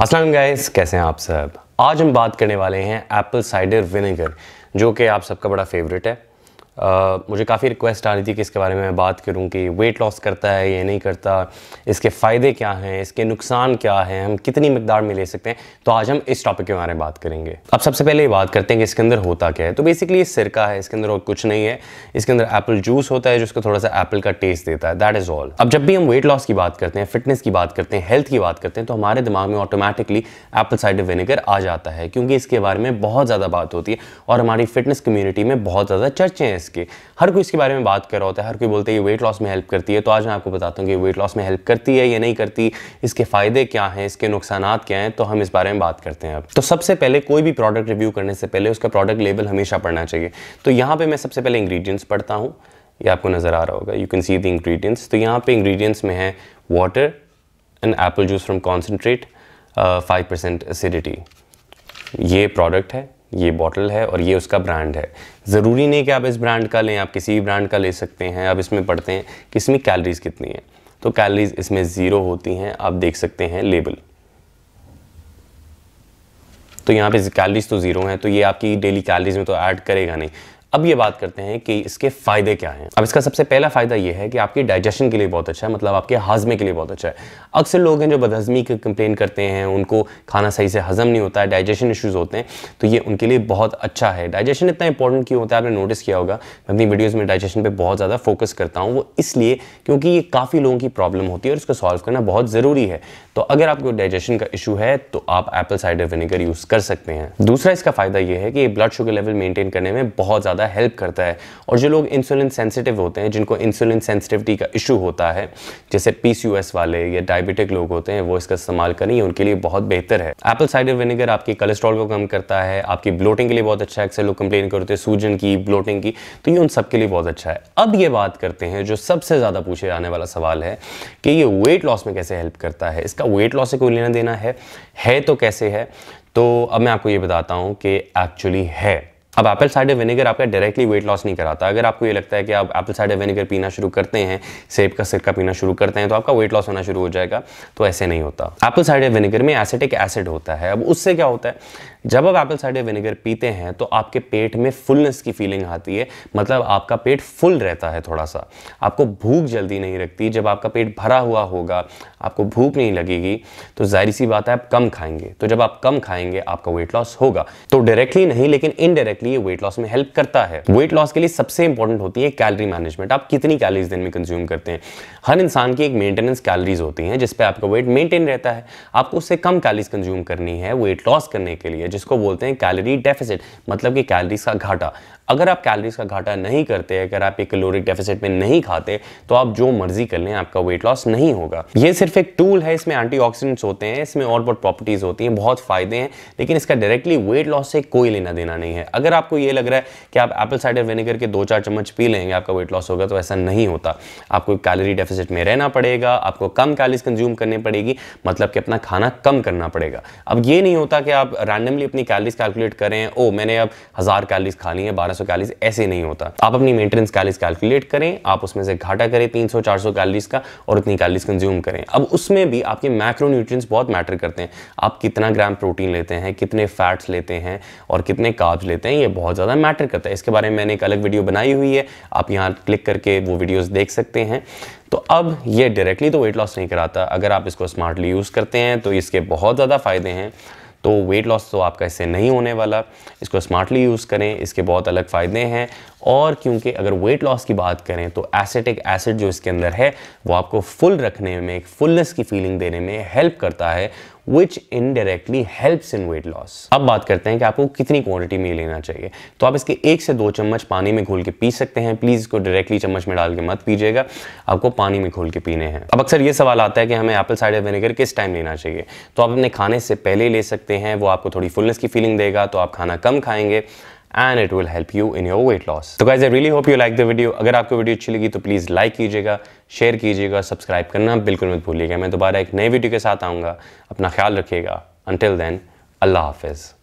Aslam guys कैसे हैं आप सब आज हम बात करने वाले हैं एप्पल साइडर विनेगर जो कि आप सबका बड़ा फेवरेट है Uh, मुझे काफ़ी रिक्वेस्ट आ रही थी कि इसके बारे में मैं बात करूं कि वेट लॉस करता है या नहीं करता इसके फ़ायदे क्या हैं इसके नुकसान क्या हैं हम कितनी मकदार में ले सकते हैं तो आज हम इस टॉपिक के बारे में बात करेंगे अब सबसे पहले ये बात करते हैं कि इसके अंदर होता क्या है तो बेसिकली ये सिरका है इसके अंदर और कुछ नहीं है इसके अंदर एप्पल जूस होता है जिसको थोड़ा सा एप्पल का टेस्ट देता है दैट इज़ ऑल अब जब भी हम वेट लॉस की बात करते हैं फिटनेस की बात करते हैं हेल्थ की बात करते हैं तो हमारे दिमाग में ऑटोमेटिकली एप्पल साइडर विनेगर आ जाता है क्योंकि इसके बारे में बहुत ज़्यादा बात होती है और हमारी फिटनेस कम्यूनिटी में बहुत ज़्यादा चर्चे हैं इसके हर कोई इसके बारे में बात कर रहा होता है हर कोई बोलता है ये वेट लॉस में हेल्प करती है तो आज मैं आपको बताता हूँ कि वेट लॉस में हेल्प करती है या नहीं करती इसके फ़ायदे क्या हैं इसके नुकसान क्या हैं तो हम इस बारे में बात करते हैं अब तो सबसे पहले कोई भी प्रोडक्ट रिव्यू करने से पहले उसका प्रोडक्ट लेबल हमेशा पढ़ना चाहिए तो यहाँ पर मैं सबसे पहले इंग्रीडियंट्स पढ़ता हूँ ये आपको नज़र आ रहा होगा you can see the ingredients तो यहाँ पे इंग्रीडियंट्स में है water and apple juice from concentrate five percent acidity ये प्रोडक्ट है ये बॉटल है और ये उसका ब्रांड है ज़रूरी नहीं कि आप इस ब्रांड का लें आप किसी भी ब्रांड का ले सकते हैं आप इसमें पढ़ते हैं कि इसमें कैलरीज़ कितनी है तो कैलरीज़ इसमें ज़ीरो होती हैं आप देख सकते हैं लेबल तो यहाँ पे कैलरीज तो ज़ीरो हैं तो ये आपकी डेली कैलरीज में तो ऐड करेगा नहीं अब ये बात करते हैं कि इसके फायदे क्या हैं अब इसका सबसे पहला फायदा ये है कि आपके डाइजेशन के लिए बहुत अच्छा है मतलब आपके हाजमे के लिए बहुत अच्छा है अक्सर लोग हैं जो बदहजमी की कंप्लेन करते हैं उनको खाना सही से हजम नहीं होता है डाइजेशन इशूज़ होते हैं तो ये उनके लिए बहुत अच्छा है डाइजेशन इतना इंपॉर्टेंट क्यों होता है आपने नोटिस किया होगा मैं अपनी वीडियोज़ में डाइजेशन पर बहुत ज़्यादा फोकस करता हूँ वो इसलिए क्योंकि ये काफ़ी लोगों की प्रॉब्लम होती है और इसको सॉल्व करना बहुत ज़रूरी है तो अगर आपको डाइजेशन का इशू है तो आप एप्पल साइडर विनेगर यूज़ कर सकते हैं दूसरा इसका फ़ायदा यह है कि ब्लड शुगर लेवल मेनटेन करने में बहुत ज़्यादा ज़्यादा हेल्प करता है और जो लोग इंसुलिन सेंसिटिव होते हैं जिनको इंसुलिन सेंसिटिविटी का इशू होता है जैसे पी वाले या डायबिटिक लोग होते हैं वो इसका इस्तेमाल करें ये उनके लिए बहुत बेहतर है एप्पल साइडर विनेगर आपके कोलेस्ट्रॉल को कम करता है आपकी ब्लोटिंग के लिए बहुत अच्छा है अक्सर लोग कंप्लेन करते हैं सूजन की ब्लोटिंग की तो ये उन सबके लिए बहुत अच्छा है अब ये बात करते हैं जो सबसे ज़्यादा पूछे जाने वाला सवाल है कि ये वेट लॉस में कैसे हेल्प करता है इसका वेट लॉस से कोई लेना देना है है तो कैसे है तो अब मैं आपको ये बताता हूँ कि एक्चुअली है अब एप्पल साइडर विनेगर आपका डायरेक्टली वेट लॉस नहीं कराता अगर आपको ये लगता है कि आप एप्पल साइडर विनेगर पीना शुरू करते हैं सेब का सिरका पीना शुरू करते हैं तो आपका वेट लॉस होना शुरू हो जाएगा तो ऐसे नहीं होता एप्पल साइडर विनेगर में एसिटिक एसिड होता है अब उससे क्या होता है जब आप एप्पल साइडर विनेगर पीते हैं तो आपके पेट में फुलनेस की फीलिंग आती है मतलब आपका पेट फुल रहता है थोड़ा सा आपको भूख जल्दी नहीं रखती जब आपका पेट भरा हुआ होगा आपको भूख नहीं लगेगी तो जाहिर सी बात है आप कम खाएंगे तो जब आप कम खाएंगे आपका वेट लॉस होगा तो डायरेक्टली नहीं लेकिन इनडायरेक्टली ये वेट लॉस में हेल्प करता है वेट लॉस के लिए सबसे इंपॉर्टेंट होती है कैलरी मैनेजमेंट आप कितनी कैलरीज दिन में कंज्यूम करते हैं हर इंसान की एक मेंटेनेंस कैलरीज होती हैं जिसपे आपका वेट मेंटेन रहता है आपको उससे कम कैलरीज कंज्यूम करनी है वेट लॉस करने के लिए जिसको बोलते हैं कैलोरी डेफिसिट मतलब कि कैलोरीज का घाटा अगर आप कैलोरीज का घाटा नहीं करते अगर आप एक कैलोरी डेफिसिट में नहीं खाते तो आप जो मर्जी कर लें आपका वेट लॉस नहीं होगा ये सिर्फ एक टूल है इसमें एंटी होते हैं इसमें और बहुत प्रॉपर्टीज होती हैं बहुत फायदे हैं लेकिन इसका डायरेक्टली वेट लॉस से कोई लेना देना नहीं है अगर आपको ये लग रहा है कि आप एप्पल साइडर विनेगर के दो चार चम्मच पी लेंगे आपका वेट लॉस होगा तो ऐसा नहीं होता आपको कैलोरी डेफिसिट में रहना पड़ेगा आपको कम कैलोरीज कंज्यूम करनी पड़ेगी मतलब कि अपना खाना कम करना पड़ेगा अब ये नहीं होता कि आप रैंडमली अपनी कैलरीज कैलकुलेट करें ओ मैंने अब हज़ार कैलरीज खा ली है बारह 400 ऐसे नहीं होता आप अपनी मेंटेनेंस कैलोरीज कैलकुलेट करें आप उसमें से घाटा करें 300 400 कैलोरीज का और उतनी कैलोरीज कंज्यूम करें अब उसमें भी आपके न्यूट्रिय बहुत मैटर करते हैं आप कितना ग्राम प्रोटीन लेते हैं कितने फैट्स लेते हैं और कितने काब्स लेते हैं ये बहुत ज़्यादा मैटर करता है इसके बारे में मैंने एक अलग वीडियो बनाई हुई है आप यहाँ क्लिक करके वो वीडियोस देख सकते हैं तो अब ये डायरेक्टली तो वेट लॉस नहीं कराता अगर आप इसको स्मार्टली यूज़ करते हैं तो इसके बहुत ज़्यादा फ़ायदे हैं तो वेट लॉस तो आपका इससे नहीं होने वाला इसको स्मार्टली यूज़ करें इसके बहुत अलग फ़ायदे हैं और क्योंकि अगर वेट लॉस की बात करें तो एसेटिक एसिड जो इसके अंदर है वो आपको फुल रखने में एक फुलनेस की फीलिंग देने में हेल्प करता है which indirectly helps in weight loss अब बात करते हैं कि आपको कितनी क्वांटिटी में लेना चाहिए तो आप इसके एक से दो चम्मच पानी में घोल के पी सकते हैं प्लीज़ इसको डायरेक्टली चम्मच में डाल के मत पीजिएगा आपको पानी में घोल के पीने हैं अब अक्सर ये सवाल आता है कि हमें एप्पल साइडर विनेगर किस टाइम लेना चाहिए तो आप अपने खाने से पहले ले सकते हैं वो आपको थोड़ी फुलनेस की फीलिंग देगा तो आप खाना कम खाएंगे and it will help you in your weight loss. So guys, I really hope you like the video. If you video this video, please like it, share it, subscribe it. Don't forget to subscribe. I will come with a new video. Until then, Allah Hafiz.